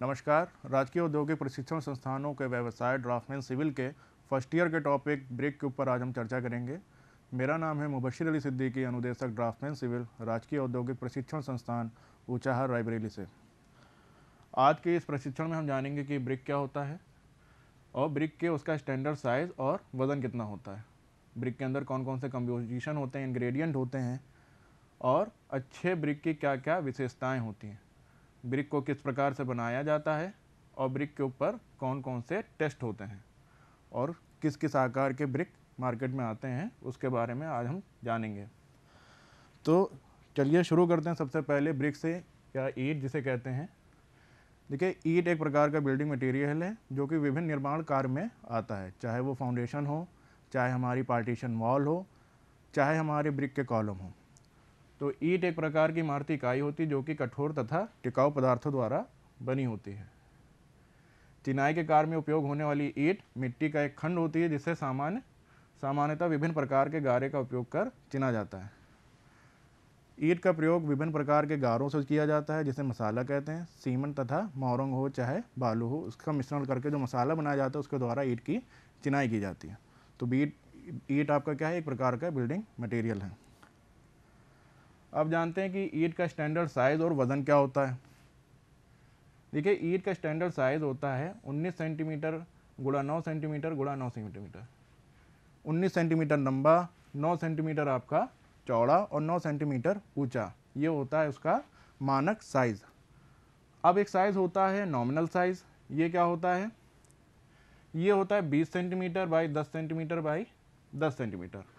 नमस्कार राजकीय औद्योगिक प्रशिक्षण संस्थानों के व्यवसाय ड्राफ्टमैन सिविल के फर्स्ट ईयर के टॉपिक ब्रेक के ऊपर आज हम चर्चा करेंगे मेरा नाम है मुबशिर अली सिद्दीकी अनुदेशक ड्राफ्टमैन सिविल राजकीय औद्योगिक प्रशिक्षण संस्थान ऊँचाहर रायबरेली से आज के इस प्रशिक्षण में हम जानेंगे कि ब्रिक क्या होता है और ब्रिक के उसका स्टैंडर्ड साइज़ और वज़न कितना होता है ब्रिक के अंदर कौन कौन से कम्पोजिशन होते हैं इन्ग्रेडियंट होते हैं और अच्छे ब्रिक की क्या क्या विशेषताएँ होती हैं ब्रिक को किस प्रकार से बनाया जाता है और ब्रिक के ऊपर कौन कौन से टेस्ट होते हैं और किस किस आकार के ब्रिक मार्केट में आते हैं उसके बारे में आज हम जानेंगे तो चलिए शुरू करते हैं सबसे पहले ब्रिक से या ईट जिसे कहते हैं देखिए ईट एक प्रकार का बिल्डिंग मटेरियल है जो कि विभिन्न निर्माण कार्य में आता है चाहे वो फाउंडेशन हो चाहे हमारी पार्टीशन वॉल हो चाहे हमारे ब्रिक के कॉलम हों तो ईट एक प्रकार की इमारती इकाई होती जो कि कठोर तथा टिकाऊ पदार्थों द्वारा बनी होती है चिनाई के कार्य में उपयोग होने वाली ईट मिट्टी का एक खंड होती है जिसे सामान्य सामान्यतः विभिन्न प्रकार के गारे का उपयोग कर चिना जाता है ईट का प्रयोग विभिन्न प्रकार के गारों से किया जाता है जिसे मसाला कहते हैं सीमन तथा मोरंग हो चाहे बालू हो उसका मिश्रण करके जो मसाला बनाया जाता है उसके द्वारा ईट की चिनाई की जाती है तो बीट ईट आपका क्या है एक प्रकार का बिल्डिंग मटेरियल है आप जानते हैं कि ईट का स्टैंडर्ड साइज़ और वज़न क्या होता है देखिए ईट का स्टैंडर्ड साइज़ होता है 19 सेंटीमीटर गुड़ा नौ सेंटीमीटर गुड़ा नौ सेंटीमीटर 19 सेंटीमीटर लंबा 9 सेंटीमीटर आपका चौड़ा और 9 सेंटीमीटर ऊंचा ये होता है उसका मानक साइज़ अब एक साइज़ होता है नॉमिनल साइज़ ये क्या होता है ये होता है 20 centimetre by 10 centimetre by 10 centimetre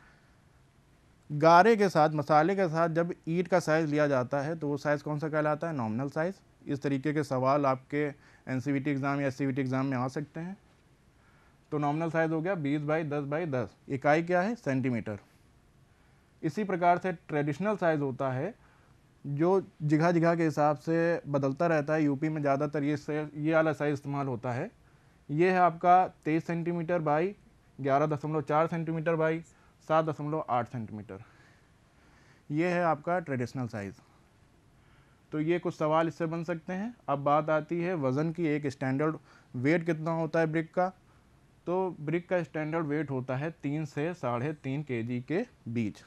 गारे के साथ मसाले के साथ जब ईट का साइज़ लिया जाता है तो वो साइज़ कौन सा कहलाता है नॉमिनल साइज़ इस तरीके के सवाल आपके एन एग्ज़ाम e या एस एग्ज़ाम e में आ सकते हैं तो नॉमिनल साइज़ हो गया बीस बाई दस बाई दस इकाई क्या है सेंटीमीटर इसी प्रकार से ट्रेडिशनल साइज़ होता है जो जगह जगह के हिसाब से बदलता रहता है यूपी में ज़्यादातर ये ये वाला साइज़ इस्तेमाल होता है ये है आपका तेईस सेंटीमीटर बाई ग्यारह दशमलव चार सेंटीमीटर बाई सात दशमलव आठ सेंटीमीटर ये है आपका ट्रेडिशनल साइज़ तो ये कुछ सवाल इससे बन सकते हैं अब बात आती है वज़न की एक स्टैंडर्ड वेट कितना होता है ब्रिक का तो ब्रिक का स्टैंडर्ड वेट होता है तीन से साढ़े तीन के जी के बीच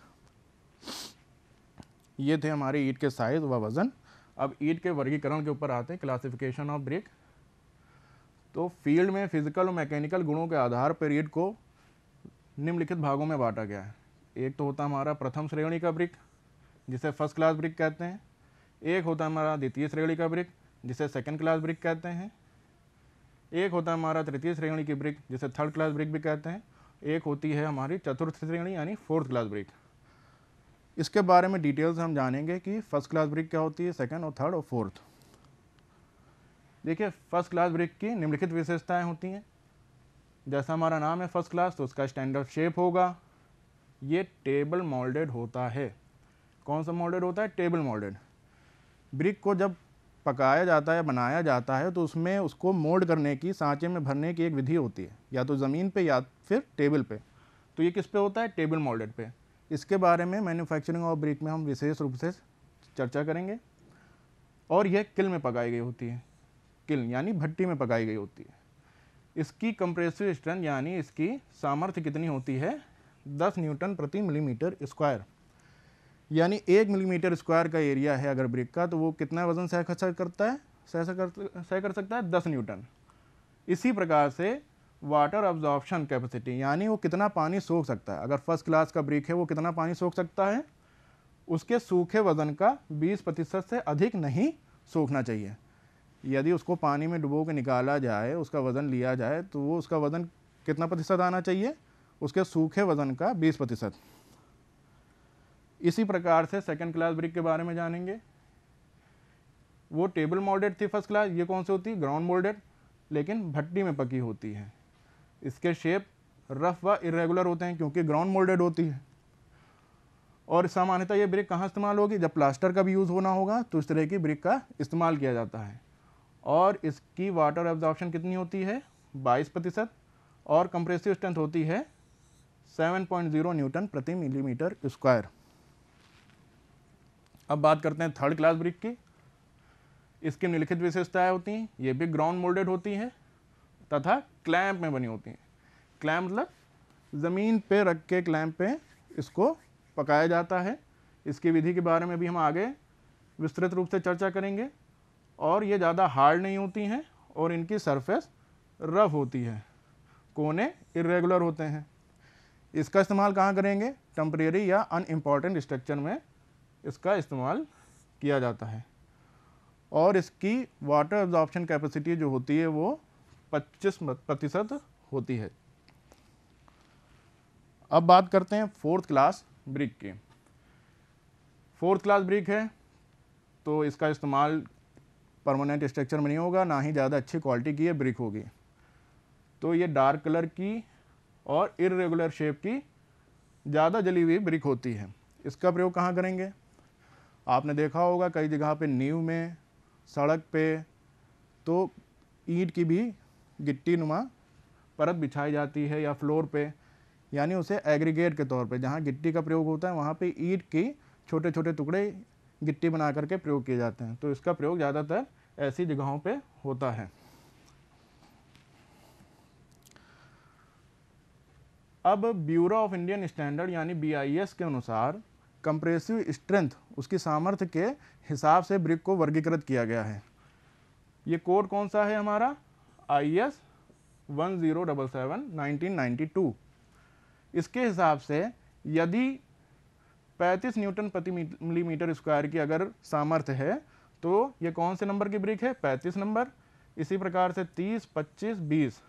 ये थे हमारे ईट के साइज़ व वज़न अब ईट के वर्गीकरण के ऊपर आते हैं क्लासिफिकेशन ऑफ ब्रिक तो फील्ड में फिजिकल और मैकेनिकल गुणों के आधार पर ईट को निम्नलिखित भागों में बांटा गया है एक तो होता हमारा प्रथम श्रेणी का ब्रिक जिसे फर्स्ट क्लास ब्रिक कहते हैं एक होता है हमारा द्वितीय श्रेणी का ब्रिक जिसे सेकंड क्लास ब्रिक कहते हैं एक होता है हमारा तृतीय श्रेणी की ब्रिक जिसे थर्ड क्लास ब्रिक भी कहते हैं एक होती है हमारी चतुर्थ श्रेणी यानी फोर्थ क्लास ब्रिक इसके बारे में डिटेल्स हम जानेंगे कि फर्स्ट क्लास ब्रिक क्या होती है सेकेंड और थर्ड और फोर्थ देखिए फर्स्ट क्लास ब्रिक की निम्नलिखित विशेषताएँ होती हैं जैसा हमारा नाम है फर्स्ट क्लास तो उसका स्टैंडर्ड शेप होगा ये टेबल मोल्डेड होता है कौन सा मोल्डेड होता है टेबल मोल्डेड ब्रिक को जब पकाया जाता है बनाया जाता है तो उसमें उसको मोल्ड करने की सांचे में भरने की एक विधि होती है या तो ज़मीन पे या फिर टेबल पे तो ये किस पे होता है टेबल मोल्डेड पे इसके बारे में मैन्युफैक्चरिंग और ब्रिक में हम विशेष रूप से चर्चा करेंगे और यह किल में पकाई गई होती है किल यानी भट्टी में पकाई गई होती है इसकी कंप्रेसिव स्ट्रेंथ यानी इसकी सामर्थ्य कितनी होती है 10 न्यूटन प्रति मिलीमीटर स्क्वायर यानी एक मिलीमीटर स्क्वायर का एरिया है अगर ब्रिक का तो वो कितना वजन सह कर करता है सह कर सह कर सकता है 10 न्यूटन इसी प्रकार से वाटर अब्जॉर्प्शन कैपेसिटी यानी वो कितना पानी सोख सकता है अगर फर्स्ट क्लास का ब्रिक है वो कितना पानी सोख सकता है उसके सूखे वज़न का बीस प्रतिशत से अधिक नहीं सोखना चाहिए यदि उसको पानी में डुबो के निकाला जाए उसका वज़न लिया जाए तो वो उसका वज़न कितना प्रतिशत आना चाहिए उसके सूखे वज़न का 20 प्रतिशत इसी प्रकार से सेकेंड क्लास ब्रिक के बारे में जानेंगे वो टेबल मोल्डेड थी फर्स्ट क्लास ये कौन सी होती है ग्राउंड मोल्डेड लेकिन भट्टी में पकी होती है इसके शेप रफ व इरेगुलर होते हैं क्योंकि ग्राउंड मोल्डेड होती है और सामान्यतः ये ब्रिक कहाँ इस्तेमाल होगी जब प्लास्टर का भी यूज़ होना होगा तो इस तरह की ब्रिक का इस्तेमाल किया जाता है और इसकी वाटर एब्जॉर्प्शन कितनी होती है 22 प्रतिशत और कंप्रेसिव स्ट्रेंथ होती है 7.0 न्यूटन प्रति मिलीमीटर स्क्वायर अब बात करते हैं थर्ड क्लास ब्रिक की इसकी निलिखित विशेषताएं होती हैं ये भी ग्राउंड मोल्डेड होती हैं तथा क्लैम्प में बनी होती हैं क्लैम्प मतलब ज़मीन पे रख के क्लैम्प पे इसको पकाया जाता है इसकी विधि के बारे में भी हम आगे विस्तृत रूप से चर्चा करेंगे और ये ज़्यादा हार्ड नहीं होती हैं और इनकी सरफेस रफ होती है कोने इरेगुलर होते हैं इसका इस्तेमाल कहाँ करेंगे टम्प्रेरी या अनइम्पॉर्टेंट स्ट्रक्चर में इसका इस्तेमाल किया जाता है और इसकी वाटर एब्जॉर्प्शन कैपेसिटी जो होती है वो 25 प्रतिशत होती है अब बात करते हैं फोर्थ क्लास ब्रिक की फोर्थ क्लास ब्रिक है तो इसका इस्तेमाल परमानेंट स्ट्रक्चर में नहीं होगा ना ही ज़्यादा अच्छी क्वालिटी की ये ब्रिक होगी तो ये डार्क कलर की और इरेगुलर शेप की ज़्यादा जली हुई ब्रिक होती है इसका प्रयोग कहाँ करेंगे आपने देखा होगा कई जगह पे नीव में सड़क पे तो ईंट की भी गिट्टी नुमा परत बिछाई जाती है या फ्लोर पे यानी उसे एग्रीगेट के तौर पे जहाँ गिट्टी का प्रयोग होता है वहाँ पे ईंट की छोटे छोटे टुकड़े गिट्टी बना करके प्रयोग किए जाते हैं तो इसका प्रयोग ज़्यादातर ऐसी जगहों पे होता है अब ब्यूरो ऑफ इंडियन स्टैंडर्ड यानी बीआईएस के अनुसार कंप्रेसिव स्ट्रेंथ उसकी सामर्थ्य के हिसाब से ब्रिक को वर्गीकृत किया गया है ये कोड कौन सा है हमारा I S one zero double seven nineteen ninety two इसके हिसाब से यदि पैंतीस न्यूटन प्रति मिलीमीटर स्क्वायर की अगर सामर्थ्य है तो ये कौन से नंबर की ब्रिक है पैंतीस नंबर इसी प्रकार से तीस पच्चीस बीस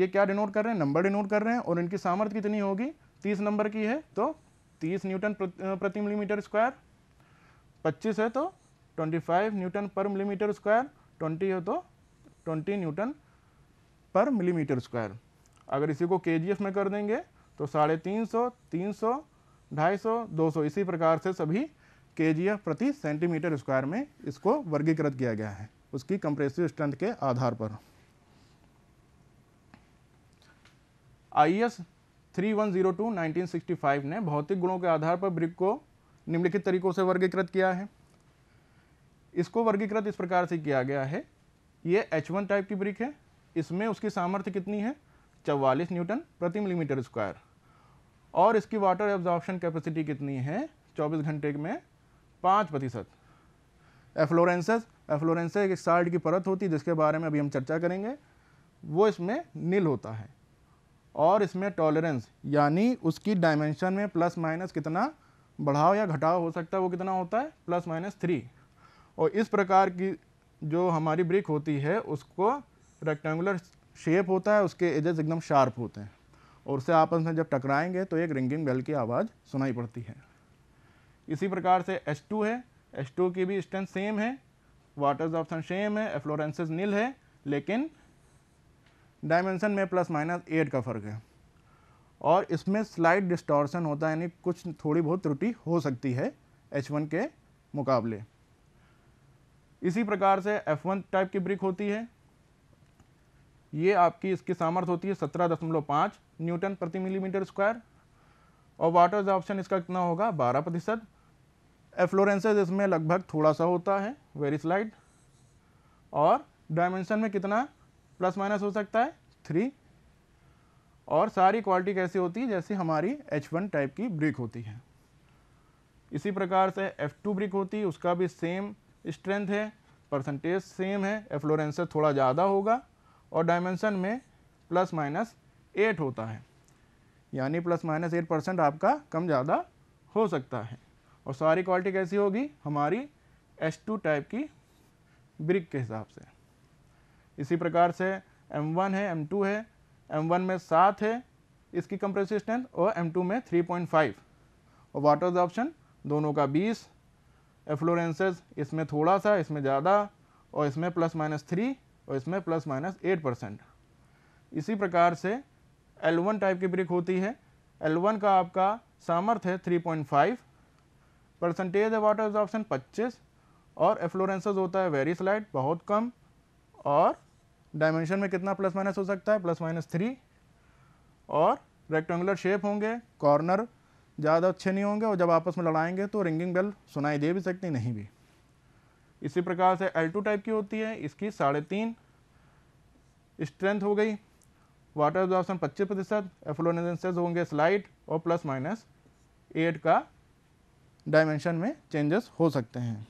ये क्या डिनोट कर रहे हैं नंबर डिनोट कर रहे हैं और इनकी सामर्थ्य कितनी होगी तीस नंबर की है तो तीस न्यूटन प्रति मिलीमीटर स्क्वायर पच्चीस है तो twenty five newton per millimetre square twenty है तो twenty newton per millimetre square अगर इसी को के में कर देंगे तो साढ़े तीन सौ तीन सौ ढाई सौ दो सौ इसी प्रकार से सभी के प्रति सेंटीमीटर स्क्वायर में इसको वर्गीकृत किया गया है उसकी कंप्रेसिव स्ट्रेंथ के आधार पर I S three one zero two nineteen sixty five ने भौतिक गुणों के आधार पर ब्रिक को निम्नलिखित तरीकों से वर्गीकृत किया है इसको वर्गीकृत इस प्रकार से किया गया है ये एच वन टाइप की ब्रिक है इसमें उसकी सामर्थ्य कितनी है चवालीस न्यूटन प्रति मिलीमीटर स्क्वायर और इसकी वाटर एब्जॉर्प्शन कैपेसिटी कितनी है 24 घंटे में पाँच प्रतिशत एफ्लोरेंसेस एफ्लोरेंसेस एक साल्ट की परत होती है जिसके बारे में अभी हम चर्चा करेंगे वो इसमें नील होता है और इसमें टॉलरेंस यानी उसकी डायमेंशन में प्लस माइनस कितना बढ़ाव या घटाव हो सकता है वो कितना होता है प्लस माइनस थ्री और इस प्रकार की जो हमारी ब्रिक होती है उसको रेक्टेंगुलर शेप होता है उसके एजेस एकदम शार्प होते हैं और उससे आपस में जब टकराएंगे तो एक रिंगिंग बेल की आवाज़ सुनाई पड़ती है इसी प्रकार से H2 है H2 की भी स्ट्रेंथ सेम है वाटर्स ऑप्शन सेम है एफ्लोरेंसेस नील है लेकिन डायमेंशन में प्लस माइनस एट का फ़र्क है और इसमें स्लाइड डिस्टॉर्शन होता है यानी कुछ थोड़ी बहुत त्रुटि हो सकती है H1 के मुकाबले इसी प्रकार से F1 टाइप की ब्रिक होती है ये आपकी इसकी सामर्थ्य होती है सत्रह दशमलव पाँच न्यूटन प्रति मिलीमीटर स्क्वायर और वाटर ऑप्शन इसका कितना होगा बारह प्रतिशत एफ्लोरेंसेज इसमें लगभग थोड़ा सा होता है वेरी स्लाइड और डायमेंशन में कितना प्लस माइनस हो सकता है थ्री और सारी क्वालिटी कैसी होती है जैसे हमारी एच टाइप की ब्रिक होती है इसी प्रकार से एफ ब्रिक होती है उसका भी सेम स्ट्रेंथ है परसेंटेज सेम है एफ्लोरेंसेज थोड़ा ज़्यादा होगा और डायमेंशन में प्लस माइनस एट होता है यानी प्लस माइनस एट परसेंट आपका कम ज़्यादा हो सकता है और सारी क्वालिटी कैसी होगी हमारी एस टू टाइप की ब्रिक के हिसाब से इसी प्रकार से एम वन है एम टू है एम वन में सात है इसकी कंप्रेसिव स्ट्रेंथ और एम टू में थ्री पॉइंट फाइव और वाटर ऑप्शन दोनों का बीस एफ्लोरेंसेज इसमें थोड़ा सा इसमें ज़्यादा और इसमें प्लस माइनस थ्री और इसमें प्लस माइनस एट परसेंट इसी प्रकार से L1 टाइप की ब्रिक होती है L1 का आपका सामर्थ्य है 3.5 परसेंटेज है वाटर एब्जॉर्प्शन 25 और एफ्लोरेंस होता है वेरी स्लाइड बहुत कम और डायमेंशन में कितना प्लस माइनस हो सकता है प्लस माइनस थ्री और रेक्टेंगुलर शेप होंगे कॉर्नर ज़्यादा अच्छे नहीं होंगे और जब आपस में लड़ाएंगे तो रिंगिंग बेल सुनाई दे भी सकती नहीं भी इसी प्रकार से एल टू टाइप की होती है इसकी साढ़े तीन स्ट्रेंथ हो गई वाटर एब्जॉर्बन पच्चीस प्रतिशत एफ्लोनेसेज होंगे स्लाइड और प्लस माइनस एट का डायमेंशन में चेंजेस हो सकते हैं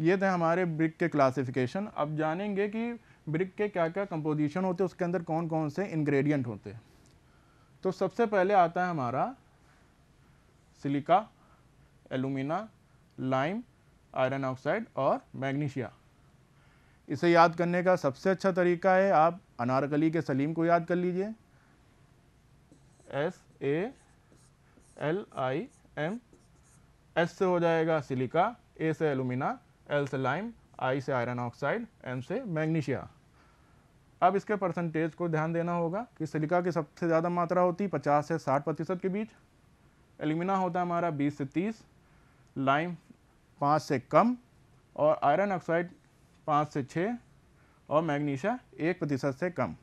ये थे हमारे ब्रिक के क्लासिफिकेशन अब जानेंगे कि ब्रिक के क्या क्या कंपोजिशन होते हैं उसके अंदर कौन कौन से इन्ग्रेडियंट होते हैं तो सबसे पहले आता है हमारा silica alumina lime iron oxide और मैग्नीशिया इसे याद करने का सबसे अच्छा तरीका है आप अनारकली के सलीम को याद कर लीजिए S A L I M S से हो जाएगा सिलिका ए से एलुमिना एल से लाइम आई से आयरन ऑक्साइड एम से मैग्नीशिया अब इसके परसेंटेज को ध्यान देना होगा कि सिलिका की सबसे ज़्यादा मात्रा होती है पचास से साठ प्रतिशत के बीच एलुमिना होता है हमारा बीस से तीस लाइम पाँच से कम और आयरन ऑक्साइड पाँच से छः और मैग्नीशिया एक प्रतिशत से कम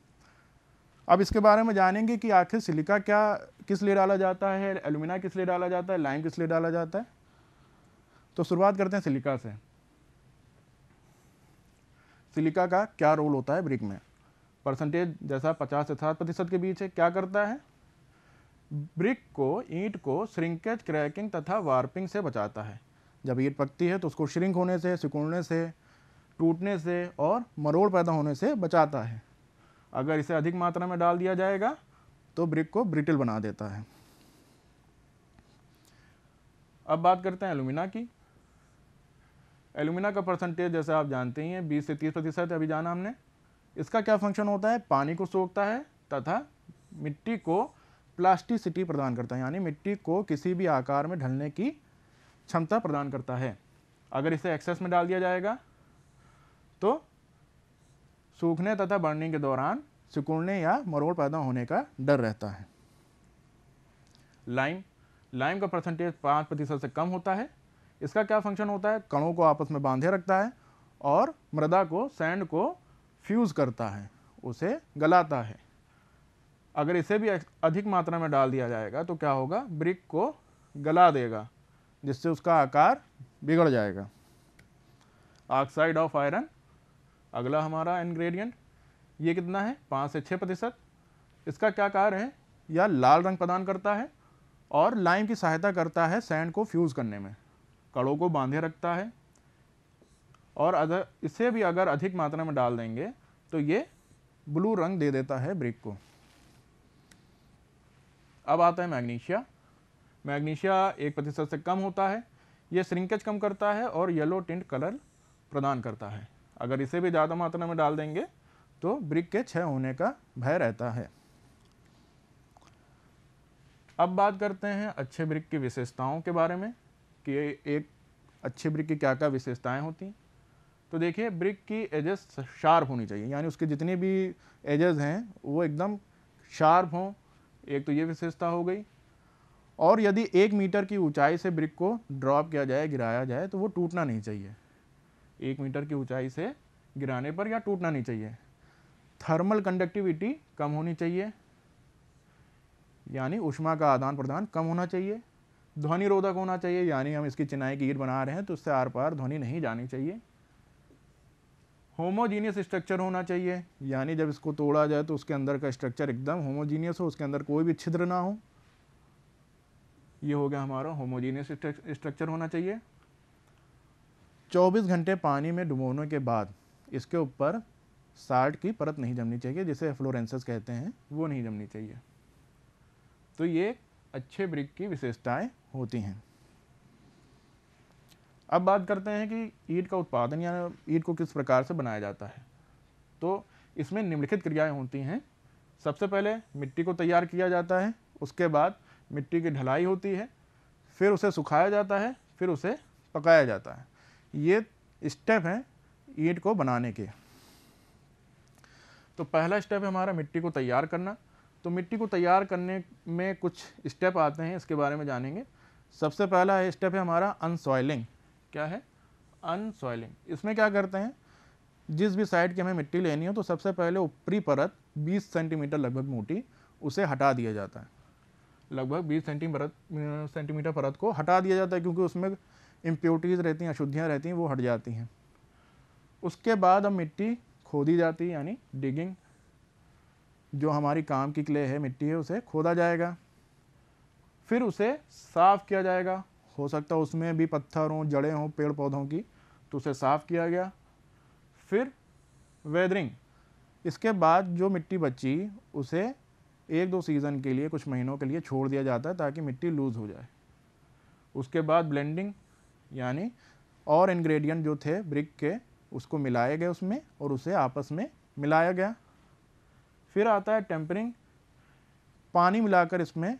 अब इसके बारे में जानेंगे कि आखिर सिलिका क्या किस लिए डाला जाता है एलुमिना किस लिए डाला जाता है लाइम किस लिए डाला जाता है तो शुरुआत करते हैं सिलिका से सिलिका का क्या रोल होता है ब्रिक में परसेंटेज जैसा 50 से सात प्रतिशत के बीच है क्या करता है ब्रिक को ईंट को श्रिंकेज क्रैकिंग तथा वार्पिंग से बचाता है जब ईट पकती है तो उसको श्रिंक होने से सिकुड़ने से टूटने से और मरोड़ पैदा होने से बचाता है अगर इसे अधिक मात्रा में डाल दिया जाएगा तो ब्रिक को ब्रिटिल बना देता है अब बात करते हैं एलुमिना की एलुमिना का परसेंटेज जैसे आप जानते ही हैं 20 से 30 प्रतिशत अभी जाना हमने इसका क्या फंक्शन होता है पानी को सोखता है तथा मिट्टी को प्लास्टिसिटी प्रदान करता है यानी मिट्टी को किसी भी आकार में ढलने की क्षमता प्रदान करता है अगर इसे एक्सेस में डाल दिया जाएगा तो सूखने तथा बढ़ने के दौरान सिकुड़ने या मरोड़ पैदा होने का डर रहता है लाइम लाइम का परसेंटेज पाँच प्रतिशत से कम होता है इसका क्या फंक्शन होता है कणों को आपस में बांधे रखता है और मृदा को सैंड को फ्यूज़ करता है उसे गलाता है अगर इसे भी अधिक मात्रा में डाल दिया जाएगा तो क्या होगा ब्रिक को गला देगा जिससे उसका आकार बिगड़ जाएगा ऑक्साइड ऑफ आयरन अगला हमारा इन्ग्रेडियंट ये कितना है पाँच से छः प्रतिशत इसका क्या कार्य है यह लाल रंग प्रदान करता है और लाइम की सहायता करता है सैंड को फ्यूज़ करने में कड़ों को बांधे रखता है और अगर इसे भी अगर अधिक मात्रा में डाल देंगे तो ये ब्लू रंग दे देता है ब्रिक को अब आता है मैग्नीशिया मैग्नीशिया एक प्रतिशत से कम होता है ये श्रिंकेज कम करता है और येलो टिंट कलर प्रदान करता है अगर इसे भी ज़्यादा मात्रा में डाल देंगे तो ब्रिक के छ होने का भय रहता है अब बात करते हैं अच्छे ब्रिक की विशेषताओं के बारे में कि एक अच्छे ब्रिक की क्या क्या विशेषताएं होती तो देखिए ब्रिक की एजेस शार्प होनी चाहिए यानी उसके जितने भी एजेस हैं वो एकदम शार्प हों एक तो ये विशेषता हो गई और यदि एक मीटर की ऊंचाई से ब्रिक को ड्रॉप किया जाए गिराया जाए तो वो टूटना नहीं चाहिए एक मीटर की ऊंचाई से गिराने पर या टूटना नहीं चाहिए थर्मल कंडक्टिविटी कम होनी चाहिए यानी उष्मा का आदान प्रदान कम होना चाहिए ध्वनि रोधक होना चाहिए यानी हम इसकी चिनाई की ईट बना रहे हैं तो उससे आर पार ध्वनि नहीं जानी चाहिए होमोजीनियस स्ट्रक्चर होना चाहिए यानी जब इसको तोड़ा जाए तो उसके अंदर का स्ट्रक्चर एकदम होमोजीनियस हो उसके अंदर कोई भी छिद्र ना हो ये हो गया हमारा होमोजीनियस स्ट्रक्चर होना चाहिए 24 घंटे पानी में डुबोने के बाद इसके ऊपर साल्ट की परत नहीं जमनी चाहिए जिसे फ्लोरेंसेस कहते हैं वो नहीं जमनी चाहिए तो ये अच्छे ब्रिक की विशेषताएं होती हैं अब बात करते हैं कि ईट का उत्पादन या ईट को किस प्रकार से बनाया जाता है तो इसमें निम्नलिखित क्रियाएं होती हैं सबसे पहले मिट्टी को तैयार किया जाता है उसके बाद मिट्टी की ढलाई होती है फिर उसे सुखाया जाता है फिर उसे पकाया जाता है ये स्टेप हैं ईंट को बनाने के तो पहला स्टेप है हमारा मिट्टी को तैयार करना तो मिट्टी को तैयार करने में कुछ स्टेप आते हैं इसके बारे में जानेंगे सबसे पहला है स्टेप है हमारा अनसॉइलिंग क्या है अनसॉइलिंग इसमें क्या करते हैं जिस भी साइड की हमें मिट्टी लेनी हो तो सबसे पहले ऊपरी परत 20 सेंटीमीटर लगभग मोटी उसे हटा दिया जाता है लगभग 20 सेंटीमीटर सेंटीमीटर परत को हटा दिया जाता है क्योंकि उसमें इम्प्योरिटीज़ रहती हैं अशुद्धियाँ रहती हैं वो हट जाती हैं उसके बाद अब मिट्टी खोदी जाती है यानी डिगिंग जो हमारी काम की क्ले है मिट्टी है उसे खोदा जाएगा फिर उसे साफ़ किया जाएगा हो सकता है उसमें भी पत्थर हों जड़ें हों पेड़ पौधों की तो उसे साफ़ किया गया फिर वेदरिंग इसके बाद जो मिट्टी बची उसे एक दो सीज़न के लिए कुछ महीनों के लिए छोड़ दिया जाता है ताकि मिट्टी लूज़ हो जाए उसके बाद ब्लेंडिंग यानी और इन्ग्रेडियंट जो थे ब्रिक के उसको मिलाए गए उसमें और उसे आपस में मिलाया गया फिर आता है टेम्परिंग पानी मिलाकर इसमें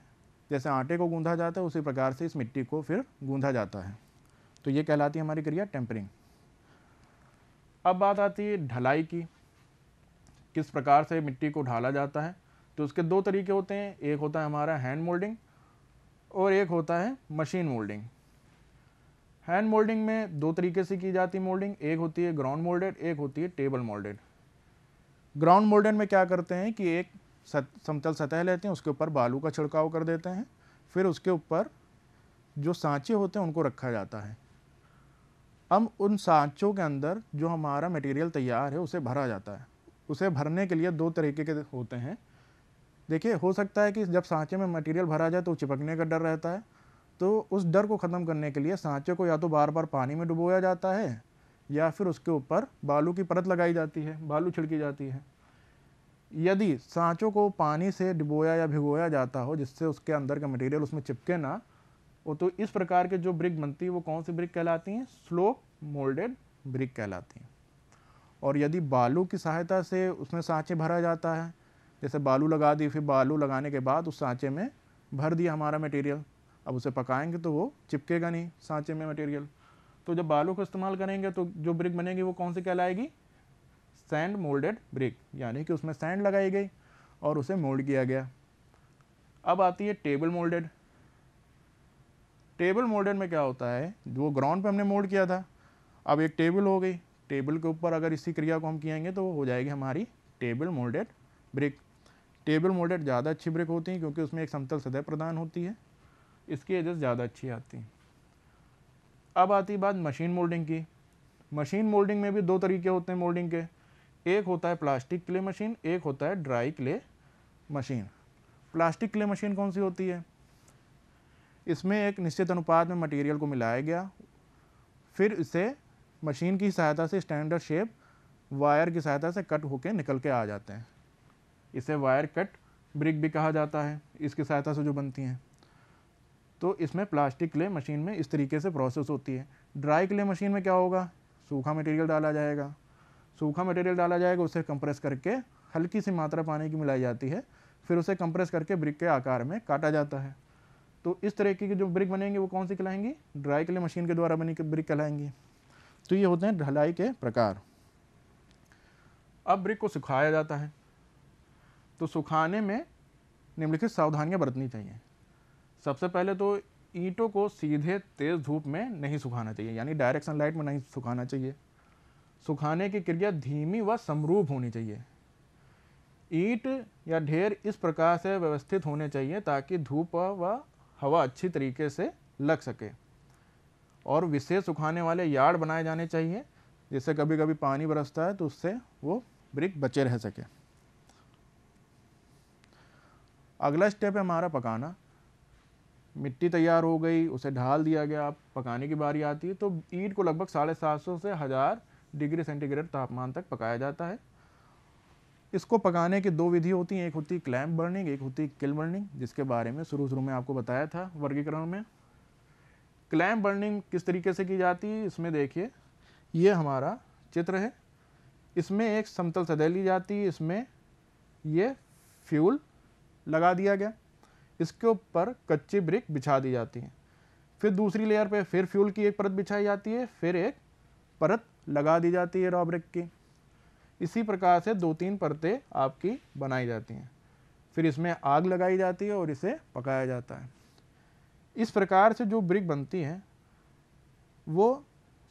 जैसे आटे को गूंधा जाता है उसी प्रकार से इस मिट्टी को फिर गूंधा जाता है तो ये कहलाती है हमारी क्रिया टेम्परिंग अब बात आती है ढलाई की किस प्रकार से मिट्टी को ढाला जाता है तो उसके दो तरीके होते हैं एक होता है हमारा हैंड मोल्डिंग और एक होता है मशीन मोल्डिंग हैंड मोल्डिंग में दो तरीके से की जाती है मोल्डिंग एक होती है ग्राउंड मोल्डेड एक होती है टेबल मोल्डेड ग्राउंड मोल्डेड में क्या करते हैं कि एक समतल सतह लेते हैं उसके ऊपर बालू का छिड़काव कर देते हैं फिर उसके ऊपर जो सांचे होते हैं उनको रखा जाता है हम उन सांचों के अंदर जो हमारा मटेरियल तैयार है उसे भरा जाता है उसे भरने के लिए दो तरीके के होते हैं देखिए हो सकता है कि जब सांचे में मटेरियल भरा जाए तो चिपकने का डर रहता है तो उस डर को ख़त्म करने के लिए सांचे को या तो बार बार पानी में डुबोया जाता है या फिर उसके ऊपर बालू की परत लगाई जाती है बालू छिड़की जाती है यदि सांचों को पानी से डुबोया या भिगोया जाता हो जिससे उसके अंदर का मटेरियल उसमें चिपके ना वो तो इस प्रकार के जो ब्रिक बनती है वो कौन सी ब्रिक कहलाती हैं स्लो मोल्डेड ब्रिक कहलाती हैं और यदि बालू की सहायता से उसमें सांचे भरा जाता है जैसे बालू लगा दी फिर बालू लगाने के बाद उस सांचे में भर दिया हमारा मटेरियल अब उसे पकाएंगे तो वो चिपकेगा नहीं सांचे में मटेरियल तो जब बालू का इस्तेमाल करेंगे तो जो ब्रिक बनेगी वो कौन सी कहलाएगी सैंड मोल्डेड ब्रिक यानी कि उसमें सैंड लगाई गई और उसे मोल्ड किया गया अब आती है टेबल मोल्डेड टेबल मोल्डेड में क्या होता है वो ग्राउंड पर हमने मोल्ड किया था अब एक टेबल हो गई टेबल के ऊपर अगर इसी क्रिया को हम किएंगे तो वो हो जाएगी हमारी table moulded brick table moulded ज़्यादा अच्छी ब्रेक होती हैं क्योंकि उसमें एक समतल सतह प्रदान होती है इसकी एजेस ज़्यादा अच्छी आती हैं अब आती बात मशीन मोल्डिंग की मशीन मोल्डिंग में भी दो तरीके होते हैं मोल्डिंग के एक होता है प्लास्टिक क्ले मशीन एक होता है dry clay machine plastic clay machine कौन सी होती है इसमें एक निश्चित अनुपात में मटेरियल को मिलाया गया फिर इसे मशीन की सहायता से स्टैंडर्ड शेप वायर की सहायता से कट होकर निकल के आ जाते हैं इसे वायर कट ब्रिक भी कहा जाता है इसकी सहायता से जो बनती हैं तो इसमें प्लास्टिक क्ले मशीन में इस तरीके से प्रोसेस होती है ड्राई क्ले मशीन में क्या होगा सूखा मटेरियल डाला जाएगा सूखा मटेरियल डाला जाएगा उसे कंप्रेस करके हल्की सी मात्रा पानी की मिलाई जाती है फिर उसे कंप्रेस करके ब्रिक के आकार में काटा जाता है तो इस तरीके की जो ब्रिक बनेंगे वो कौन सी कहलाएंगी ड्राई क्ले मशीन के द्वारा बनी ब्रिक कहलाएंगी तो ये होते हैं ढलाई के प्रकार अब ब्रिक को सुखाया जाता है तो सुखाने में निम्नलिखित सावधानियाँ बरतनी चाहिए सबसे पहले तो ईंटों को सीधे तेज़ धूप में नहीं सुखाना चाहिए यानी डायरेक्ट सनलाइट में नहीं सुखाना चाहिए सुखाने की क्रिया धीमी व समरूप होनी चाहिए ईंट या ढेर इस प्रकार से व्यवस्थित होने चाहिए ताकि धूप व हवा अच्छी तरीके से लग सके और विशेष सुखाने वाले यार्ड बनाए जाने चाहिए जिससे कभी कभी पानी बरसता है तो उससे वो ब्रिक बचे रह सके अगला स्टेप है हमारा पकाना मिट्टी तैयार हो गई उसे ढाल दिया गया आप पकाने की बारी आती है तो ईट को लगभग साढ़े सात सौ से हज़ार डिग्री सेंटीग्रेड तापमान तक पकाया जाता है इसको पकाने की दो विधि होती हैं एक होती है क्लैम्प बर्निंग एक होती है किल बर्निंग जिसके बारे में शुरू शुरू में आपको बताया था वर्गीकरण में क्लैम्प बर्निंग किस तरीके से की जाती है इसमें देखिए ये हमारा चित्र है इसमें एक समतल सदैली ली जाती है इसमें ये फ्यूल लगा दिया गया इसके ऊपर कच्ची ब्रिक बिछा दी जाती है फिर दूसरी लेयर पे फिर फ्यूल की एक परत बिछाई जाती है फिर एक परत लगा दी जाती है रॉ ब्रिक की इसी प्रकार से दो तीन परतें आपकी बनाई जाती हैं फिर इसमें आग लगाई जाती है और इसे पकाया जाता है इस प्रकार से जो ब्रिक बनती हैं वो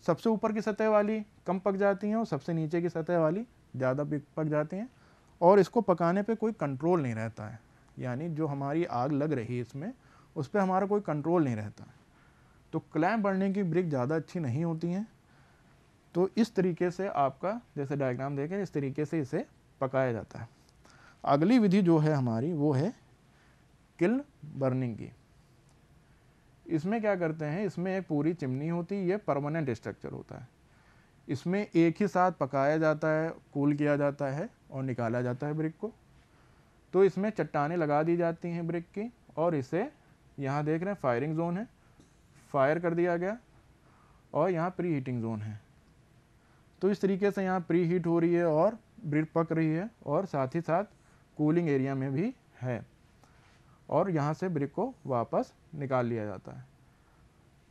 सबसे ऊपर की सतह वाली कम पक जाती हैं और सबसे नीचे की सतह वाली ज़्यादा पक जाती हैं और इसको पकाने पे कोई कंट्रोल नहीं रहता है यानी जो हमारी आग लग रही है इसमें उस पर हमारा कोई कंट्रोल नहीं रहता तो क्लैम बढ़ने की ब्रिक ज़्यादा अच्छी नहीं होती हैं तो इस तरीके से आपका जैसे डायग्राम देखें इस तरीके से इसे पकाया जाता है अगली विधि जो है हमारी वो है किल बर्निंग की इसमें क्या करते हैं इसमें एक पूरी चिमनी होती है ये परमानेंट स्ट्रक्चर होता है इसमें एक ही साथ पकाया जाता है कूल किया जाता है और निकाला जाता है ब्रिक को तो इसमें चट्टाने लगा दी जाती हैं ब्रिक की और इसे यहाँ देख रहे हैं फायरिंग जोन है फायर कर दिया गया और यहाँ प्री हीटिंग जोन है तो इस तरीके से यहाँ प्री हीट हो रही है और ब्रिक पक रही है और साथ ही साथ कूलिंग एरिया में भी है और यहाँ से ब्रिक को वापस निकाल लिया जाता है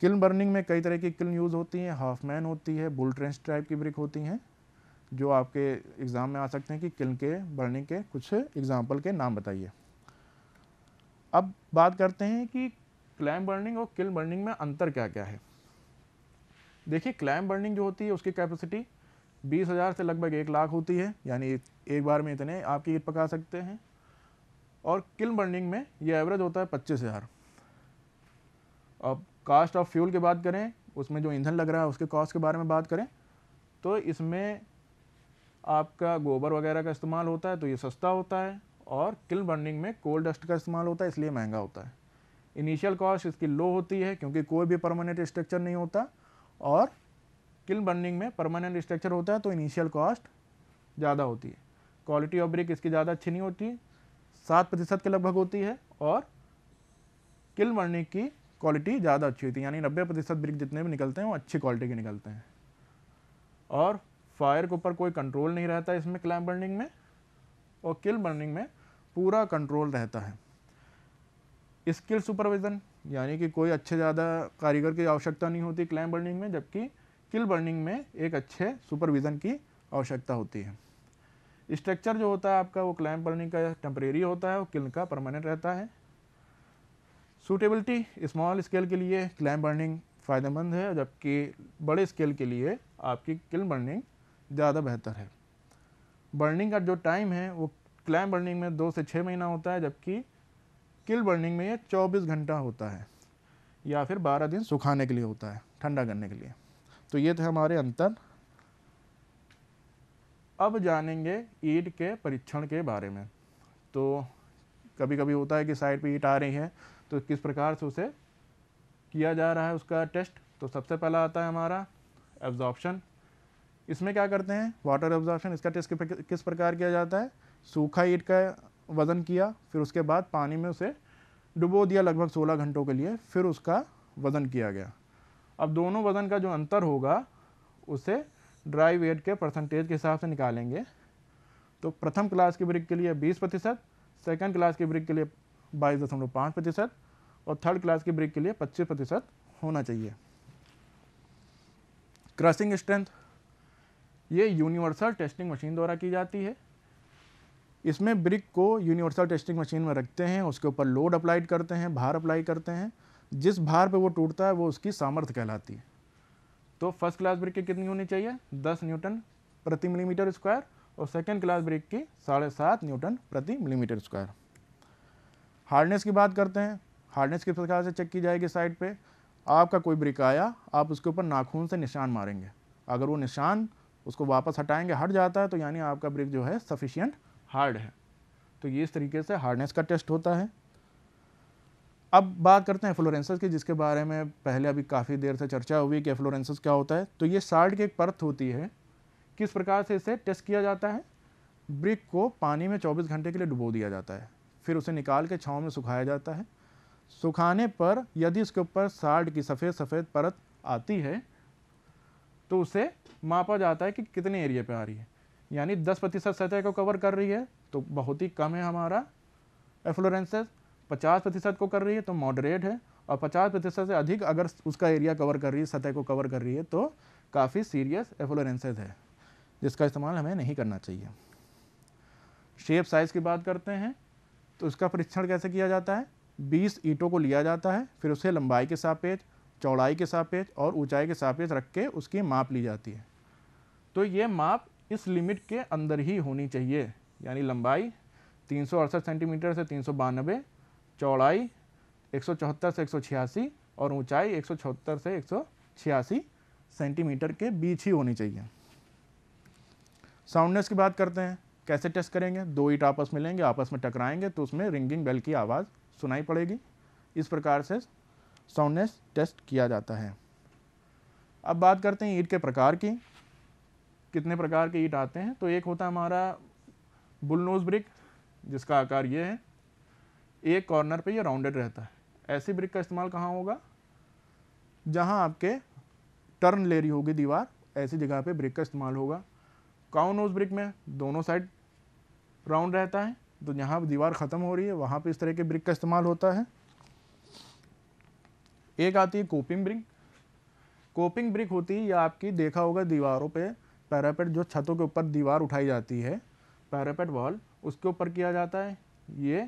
किल्न बर्निंग में कई तरह की किल्न यूज़ होती हैं हाफ मैन होती है बुल ट्रेंस टाइप की ब्रिक होती हैं जो आपके एग्ज़ाम में आ सकते हैं कि किल के बर्निंग के कुछ एग्ज़ाम्पल के नाम बताइए अब बात करते हैं कि क्लैम बर्निंग और किल बर्निंग में अंतर क्या क्या है देखिए क्लैम बर्निंग जो होती है उसकी कैपेसिटी बीस हज़ार से लगभग एक लाख होती है यानी एक बार में इतने आपकी ईट पका सकते हैं और किल बर्निंग में ये एवरेज होता है पच्चीस हज़ार अब कास्ट ऑफ फ्यूल की बात करें उसमें जो ईंधन लग रहा है उसके कॉस्ट के बारे में बात करें तो इसमें आपका गोबर वगैरह का इस्तेमाल होता है तो ये सस्ता होता है और किल बर्निंग में कोल डस्ट का इस्तेमाल होता है इसलिए महंगा होता है इनिशियल कॉस्ट इसकी लो होती है क्योंकि कोई भी परमानेंट स्ट्रक्चर नहीं होता और किल बर्निंग में परमानेंट स्ट्रक्चर होता है तो इनिशियल कॉस्ट ज़्यादा होती है क्वालिटी ऑफ ब्रिक इसकी ज़्यादा अच्छी नहीं होती सात प्रतिशत के लगभग होती है और किल बर्निंग की क्वालिटी ज़्यादा अच्छी होती है यानी नब्बे प्रतिशत ब्रिक जितने भी निकलते हैं वो अच्छी क्वालिटी के निकलते हैं और फायर के ऊपर कोई कंट्रोल नहीं रहता इसमें क्लैम बर्निंग में और किल बर्निंग में पूरा कंट्रोल रहता है स्किल सुपरविज़न यानी कि कोई अच्छे ज़्यादा कारीगर की आवश्यकता नहीं होती क्लैम बर्निंग में जबकि किल बर्निंग में एक अच्छे सुपरविज़न की आवश्यकता होती है स्ट्रक्चर जो होता है आपका वो क्लैम बर्निंग का टेम्परेरी होता है और किल का परमानेंट रहता है सूटेबिलिटी स्मॉल स्केल के लिए क्लैम बर्निंग फ़ायदेमंद है जबकि बड़े स्केल के लिए आपकी किल बर्निंग ज़्यादा बेहतर है बर्निंग का जो टाइम है वो क्लैम बर्निंग में दो से छः महीना होता है जबकि किल बर्निंग में ये चौबीस घंटा होता है या फिर बारह दिन सुखाने के लिए होता है ठंडा करने के लिए तो ये थे हमारे अंतर अब जानेंगे ईट के परीक्षण के बारे में तो कभी कभी होता है कि साइड पे ईट आ रही है तो किस प्रकार से उसे किया जा रहा है उसका टेस्ट तो सबसे पहला आता है हमारा एब्जॉर्प्शन इसमें क्या करते हैं वाटर एब्जॉर्प्शन इसका टेस्ट किस प्रकार किया जाता है सूखा ईट का वज़न किया फिर उसके बाद पानी में उसे डुबो दिया लगभग 16 घंटों के लिए फिर उसका वज़न किया गया अब दोनों वज़न का जो अंतर होगा उसे ड्राई वेट के परसेंटेज के हिसाब से निकालेंगे तो प्रथम क्लास की ब्रिक के लिए 20 प्रतिशत सेकेंड क्लास की ब्रिक के लिए बाईस दशमलव पाँच प्रतिशत और थर्ड क्लास की ब्रिक के लिए पच्चीस प्रतिशत होना चाहिए क्रसिंग स्ट्रेंथ ये यूनिवर्सल टेस्टिंग मशीन द्वारा की जाती है इसमें ब्रिक को यूनिवर्सल टेस्टिंग मशीन में रखते हैं उसके ऊपर लोड अप्लाइड करते हैं भार अप्लाई करते हैं जिस भार पे वो टूटता है वो उसकी सामर्थ्य कहलाती है तो फर्स्ट क्लास ब्रिक की कितनी होनी चाहिए दस न्यूटन प्रति मिलीमीटर स्क्वायर और सेकेंड क्लास ब्रिक की साढ़े सात न्यूटन प्रति मिलीमीटर स्क्वायर हार्डनेस की बात करते हैं हार्डनेस किस प्रकार से चेक की जाएगी साइड पर आपका कोई ब्रिक आया आप उसके ऊपर नाखून से निशान मारेंगे अगर वो निशान उसको वापस हटाएंगे हट जाता है तो यानी आपका ब्रिक जो है सफिशियंट हार्ड है तो ये इस तरीके से हार्डनेस का टेस्ट होता है अब बात करते हैं फ्लोरेंसेस की जिसके बारे में पहले अभी काफ़ी देर से चर्चा हुई कि फ्लोरेंसेस क्या होता है तो ये साल्ट की एक परत होती है किस प्रकार से इसे टेस्ट किया जाता है ब्रिक को पानी में 24 घंटे के लिए डुबो दिया जाता है फिर उसे निकाल के छाँव में सुखाया जाता है सुखाने पर यदि इसके ऊपर साल्ट की सफ़ेद सफ़ेद परत आती है तो उसे मापा जाता है कि कितने एरिया पे आ रही है यानी 10 प्रतिशत सतह को कवर कर रही है तो बहुत ही कम है हमारा एफ्लोरेंसेस 50 प्रतिशत को कर रही है तो मॉडरेट है और 50 प्रतिशत से अधिक अगर उसका एरिया कवर कर रही है सतह को कवर कर रही है तो काफ़ी सीरियस एफ्लोरेंसेज है जिसका इस्तेमाल हमें नहीं करना चाहिए शेप साइज़ की बात करते हैं तो उसका परीक्षण कैसे किया जाता है 20 ईंटों को लिया जाता है फिर उसे लंबाई के सापेक्ष चौड़ाई के सापेक्ष और ऊंचाई के सापेक्ष रख के उसकी माप ली जाती है तो ये माप इस लिमिट के अंदर ही होनी चाहिए यानी लंबाई तीन सेंटीमीटर से तीन चौड़ाई 174 से 186 और ऊंचाई 174 से 186 सेंटीमीटर के बीच ही होनी चाहिए साउंडनेस की बात करते हैं कैसे टेस्ट करेंगे दो ईट आपस में लेंगे आपस में टकराएंगे तो उसमें रिंगिंग बेल की आवाज़ सुनाई पड़ेगी इस प्रकार से साउंडनेस टेस्ट किया जाता है अब बात करते हैं ईट के प्रकार की कितने प्रकार के ईट आते हैं तो एक होता है हमारा बुलनोज ब्रिक जिसका आकार ये है एक कॉर्नर पे ये राउंडेड रहता है ऐसी ब्रिक का इस्तेमाल कहाँ होगा जहाँ आपके टर्न ले रही होगी दीवार ऐसी जगह पे ब्रिक का इस्तेमाल होगा काउनोज ब्रिक में दोनों साइड राउंड रहता है तो जहाँ दीवार ख़त्म हो रही है वहाँ पे इस तरह के ब्रिक का इस्तेमाल होता है एक आती है कोपिंग ब्रिक कोपिंग ब्रिक होती है या आपकी देखा होगा दीवारों पे पैरापेट जो छतों के ऊपर दीवार उठाई जाती है पैरापेट वॉल उसके ऊपर किया जाता है ये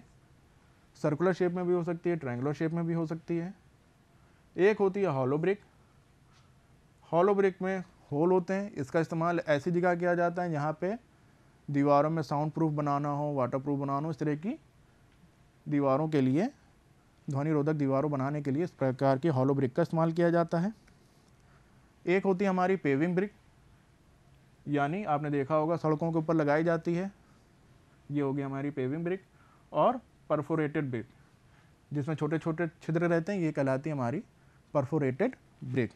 सर्कुलर शेप में भी हो सकती है ट्रैंगुलर शेप में भी हो सकती है एक होती है हॉलो ब्रिक हॉलो ब्रिक में होल होते हैं इसका इस्तेमाल ऐसी जगह किया जाता है यहाँ पे दीवारों में साउंड प्रूफ बनाना हो वाटर प्रूफ बनाना हो इस तरह की दीवारों के लिए ध्वनिरोधक दीवारों बनाने के लिए इस प्रकार की हॉलो ब्रिक का इस्तेमाल किया जाता है एक होती है हमारी पेविंग ब्रिक यानी आपने देखा होगा सड़कों के ऊपर लगाई जाती है ये होगी हमारी पेविंग ब्रिक और परफोरेटेड ब्रिक जिसमें छोटे छोटे छिद्र रहते हैं ये कहलाती है हमारी परफोरेटेड ब्रिक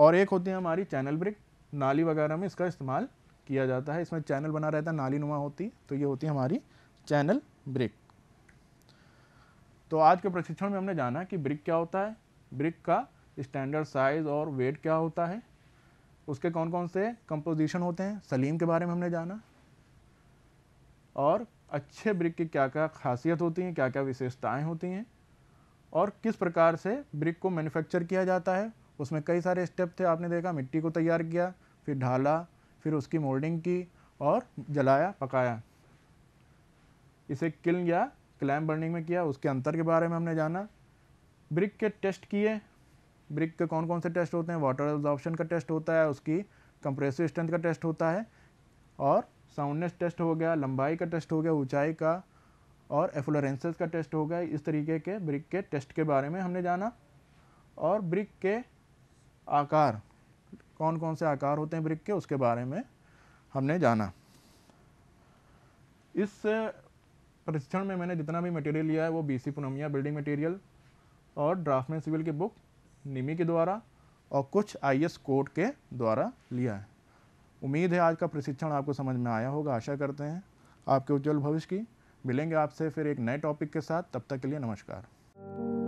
और एक होती है हमारी चैनल ब्रिक नाली वगैरह में इसका इस्तेमाल किया जाता है इसमें चैनल बना रहता है नाली नुमा होती तो ये होती है हमारी चैनल ब्रिक तो आज के प्रशिक्षण में हमने जाना कि ब्रिक क्या होता है ब्रिक का स्टैंडर्ड साइज और वेट क्या होता है उसके कौन कौन से कंपोजिशन होते हैं सलीम के बारे में हमने जाना और अच्छे ब्रिक की क्या क्या खासियत होती हैं क्या क्या विशेषताएं होती हैं और किस प्रकार से ब्रिक को मैन्युफैक्चर किया जाता है उसमें कई सारे स्टेप थे आपने देखा मिट्टी को तैयार किया फिर ढाला फिर उसकी मोल्डिंग की और जलाया पकाया इसे किल या क्लैम बर्निंग में किया उसके अंतर के बारे में हमने जाना ब्रिक के टेस्ट किए ब्रिक के कौन कौन से टेस्ट होते हैं वाटर एब्जॉर्प्शन का टेस्ट होता है उसकी कंप्रेसिव स्ट्रेंथ का टेस्ट होता है और साउंडनेस टेस्ट हो गया लंबाई का टेस्ट हो गया ऊंचाई का और एफ्लोरेंसेस का टेस्ट हो गया इस तरीके के ब्रिक के टेस्ट के बारे में हमने जाना और ब्रिक के आकार कौन कौन से आकार होते हैं ब्रिक के उसके बारे में हमने जाना इस परीक्षण में मैंने जितना भी मटेरियल लिया है वो B C Punmia building material और ड्राफ्टमैन सिविल की बुक निमी के द्वारा और कुछ आई एस कोड के द्वारा लिया है उम्मीद है आज का प्रशिक्षण आपको समझ में आया होगा आशा करते हैं आपके उज्जवल भविष्य की मिलेंगे आपसे फिर एक नए टॉपिक के साथ तब तक के लिए नमस्कार